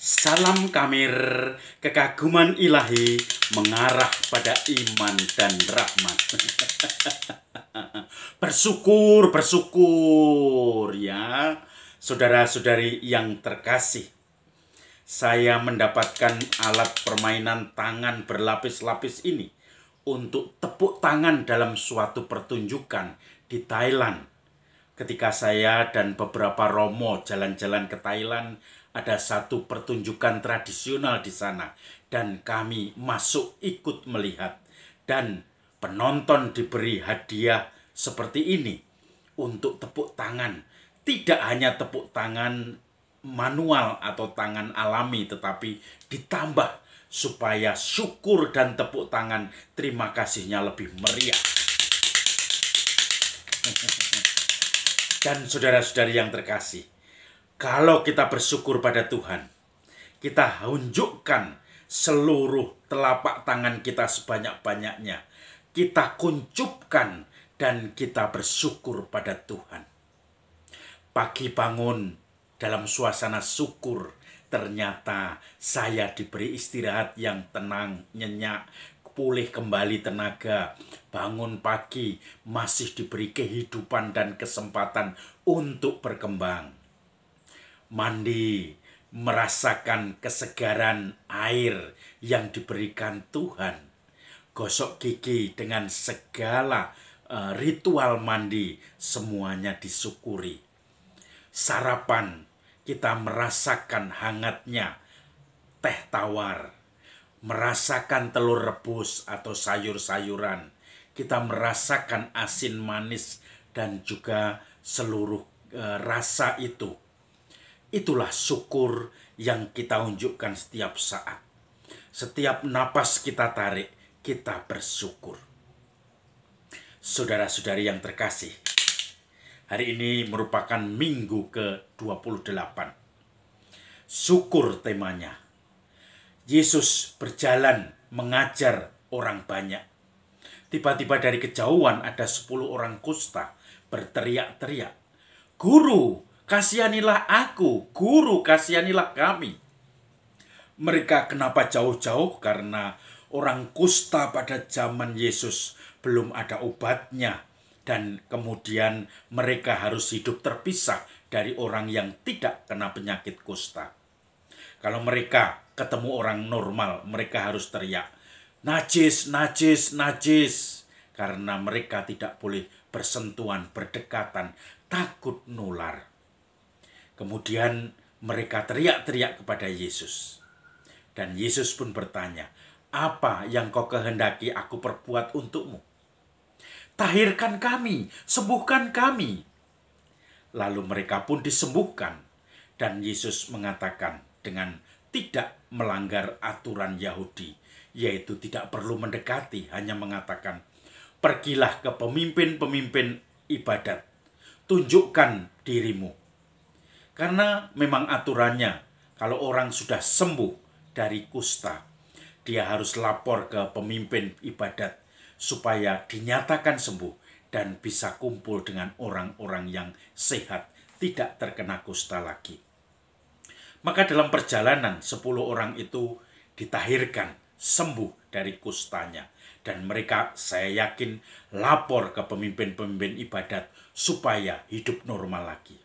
Salam kamir, kekaguman ilahi mengarah pada iman dan rahmat. bersyukur, bersyukur ya. Saudara-saudari yang terkasih, saya mendapatkan alat permainan tangan berlapis-lapis ini untuk tepuk tangan dalam suatu pertunjukan di Thailand. Ketika saya dan beberapa romo jalan-jalan ke Thailand, ada satu pertunjukan tradisional di sana dan kami masuk ikut melihat dan penonton diberi hadiah seperti ini untuk tepuk tangan. Tidak hanya tepuk tangan manual atau tangan alami tetapi ditambah supaya syukur dan tepuk tangan terima kasihnya lebih meriah. Dan saudara-saudari yang terkasih, kalau kita bersyukur pada Tuhan, kita unjukkan seluruh telapak tangan kita sebanyak-banyaknya. Kita kuncupkan dan kita bersyukur pada Tuhan. Pagi bangun dalam suasana syukur, ternyata saya diberi istirahat yang tenang, nyenyak, pulih kembali tenaga, bangun pagi, masih diberi kehidupan dan kesempatan untuk berkembang mandi, merasakan kesegaran air yang diberikan Tuhan, gosok gigi dengan segala uh, ritual mandi, semuanya disyukuri. Sarapan, kita merasakan hangatnya teh tawar, merasakan telur rebus atau sayur-sayuran, kita merasakan asin manis dan juga seluruh e, rasa itu Itulah syukur yang kita unjukkan setiap saat. Setiap napas kita tarik, kita bersyukur. Saudara-saudari yang terkasih, hari ini merupakan minggu ke-28. Syukur temanya. Yesus berjalan mengajar orang banyak. Tiba-tiba dari kejauhan ada 10 orang kusta berteriak-teriak. Guru, Kasihanilah aku, guru, kasihanilah kami. Mereka kenapa jauh-jauh? Karena orang kusta pada zaman Yesus belum ada obatnya. Dan kemudian mereka harus hidup terpisah dari orang yang tidak kena penyakit kusta. Kalau mereka ketemu orang normal, mereka harus teriak, najis, najis, najis. Karena mereka tidak boleh bersentuhan, berdekatan, takut nular. Kemudian mereka teriak-teriak kepada Yesus. Dan Yesus pun bertanya, apa yang kau kehendaki aku perbuat untukmu? Tahirkan kami, sembuhkan kami. Lalu mereka pun disembuhkan. Dan Yesus mengatakan dengan tidak melanggar aturan Yahudi, yaitu tidak perlu mendekati, hanya mengatakan, pergilah ke pemimpin-pemimpin ibadat, tunjukkan dirimu karena memang aturannya, kalau orang sudah sembuh dari kusta, dia harus lapor ke pemimpin ibadat supaya dinyatakan sembuh dan bisa kumpul dengan orang-orang yang sehat, tidak terkena kusta lagi. Maka dalam perjalanan, sepuluh orang itu ditahirkan, sembuh dari kustanya. Dan mereka saya yakin lapor ke pemimpin-pemimpin ibadat supaya hidup normal lagi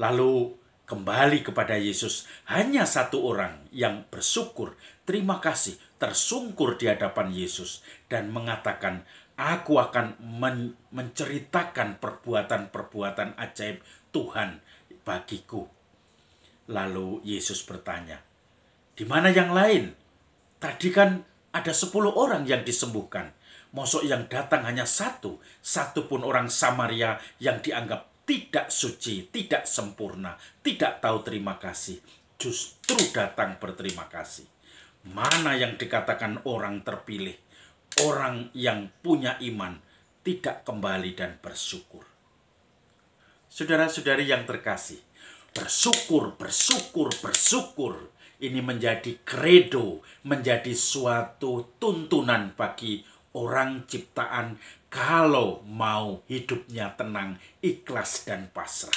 lalu kembali kepada Yesus. Hanya satu orang yang bersyukur, terima kasih, tersungkur di hadapan Yesus dan mengatakan, "Aku akan men menceritakan perbuatan-perbuatan ajaib Tuhan bagiku." Lalu Yesus bertanya, "Di mana yang lain? Tadi kan ada sepuluh orang yang disembuhkan. Mosok yang datang hanya satu, satu pun orang Samaria yang dianggap tidak suci, tidak sempurna, tidak tahu terima kasih, justru datang berterima kasih. Mana yang dikatakan orang terpilih, orang yang punya iman, tidak kembali dan bersyukur. Saudara-saudari yang terkasih, bersyukur, bersyukur, bersyukur. Ini menjadi kredo, menjadi suatu tuntunan bagi orang ciptaan kalau mau hidupnya tenang, ikhlas, dan pasrah.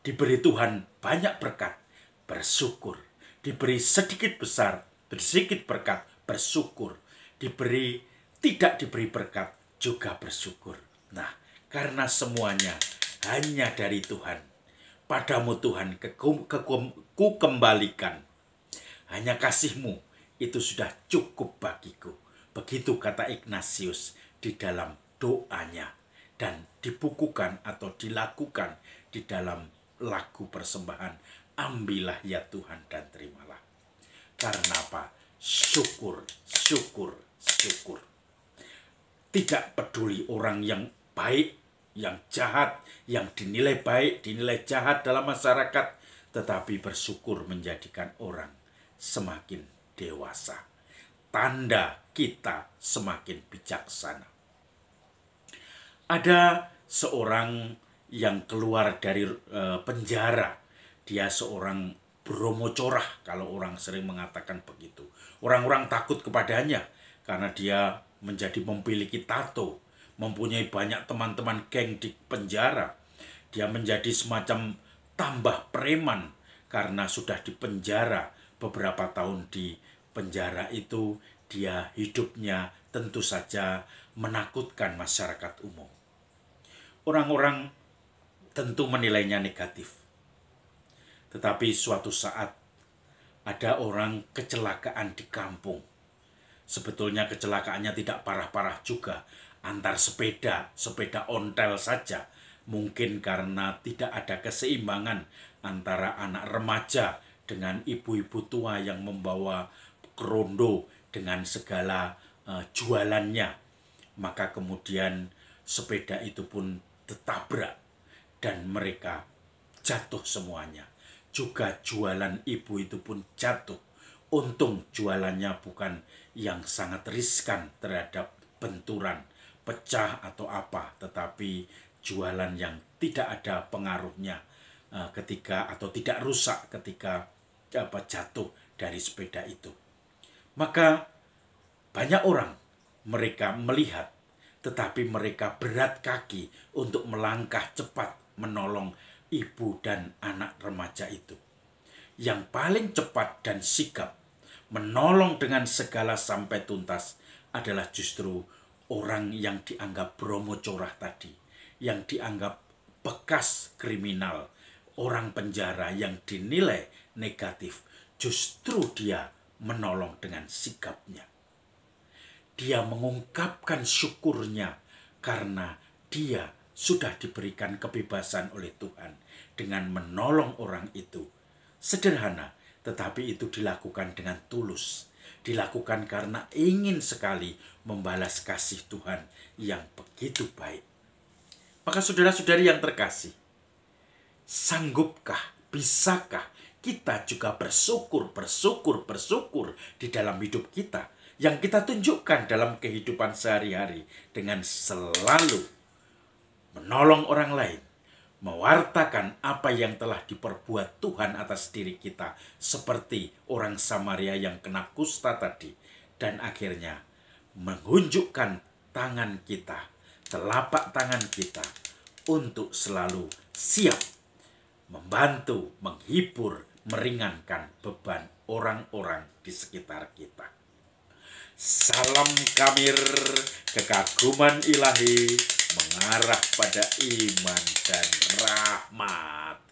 Diberi Tuhan banyak berkat, bersyukur. Diberi sedikit besar, sedikit berkat, bersyukur. Diberi tidak diberi berkat, juga bersyukur. Nah, karena semuanya hanya dari Tuhan. Padamu Tuhan, keku, keku, ku kembalikan. Hanya kasihmu, itu sudah cukup bagiku. Begitu kata Ignatius di dalam doanya dan dibukukan atau dilakukan di dalam lagu persembahan ambillah ya Tuhan dan terimalah. Karena apa? Syukur, syukur, syukur. Tidak peduli orang yang baik, yang jahat, yang dinilai baik, dinilai jahat dalam masyarakat, tetapi bersyukur menjadikan orang semakin dewasa tanda kita semakin bijaksana. Ada seorang yang keluar dari e, penjara. Dia seorang bromocorah kalau orang sering mengatakan begitu. Orang-orang takut kepadanya karena dia menjadi memiliki tato, mempunyai banyak teman-teman geng di penjara. Dia menjadi semacam tambah preman karena sudah dipenjara beberapa tahun di penjara itu dia hidupnya tentu saja menakutkan masyarakat umum. Orang-orang tentu menilainya negatif. Tetapi suatu saat ada orang kecelakaan di kampung. Sebetulnya kecelakaannya tidak parah-parah juga, antar sepeda, sepeda ontel saja. Mungkin karena tidak ada keseimbangan antara anak remaja dengan ibu-ibu tua yang membawa Krondo dengan segala uh, jualannya. Maka kemudian sepeda itu pun tertabrak dan mereka jatuh semuanya. Juga jualan ibu itu pun jatuh. Untung jualannya bukan yang sangat riskan terhadap benturan, pecah atau apa, tetapi jualan yang tidak ada pengaruhnya eh, ketika atau tidak rusak ketika apa jatuh dari sepeda itu maka banyak orang mereka melihat, tetapi mereka berat kaki untuk melangkah cepat menolong ibu dan anak remaja itu. Yang paling cepat dan sigap menolong dengan segala sampai tuntas adalah justru orang yang dianggap bromo corah tadi, yang dianggap bekas kriminal, orang penjara yang dinilai negatif, justru dia menolong dengan sikapnya. Dia mengungkapkan syukurnya karena dia sudah diberikan kebebasan oleh Tuhan dengan menolong orang itu. Sederhana, tetapi itu dilakukan dengan tulus. Dilakukan karena ingin sekali membalas kasih Tuhan yang begitu baik. Maka saudara-saudari yang terkasih, sanggupkah, bisakah kita juga bersyukur, bersyukur, bersyukur di dalam hidup kita yang kita tunjukkan dalam kehidupan sehari-hari dengan selalu menolong orang lain, mewartakan apa yang telah diperbuat Tuhan atas diri kita seperti orang Samaria yang kena kusta tadi dan akhirnya mengunjukkan tangan kita, telapak tangan kita untuk selalu siap membantu, menghibur, meringankan beban orang-orang di sekitar kita. Salam kamir, kekaguman ilahi mengarah pada iman dan rahmat.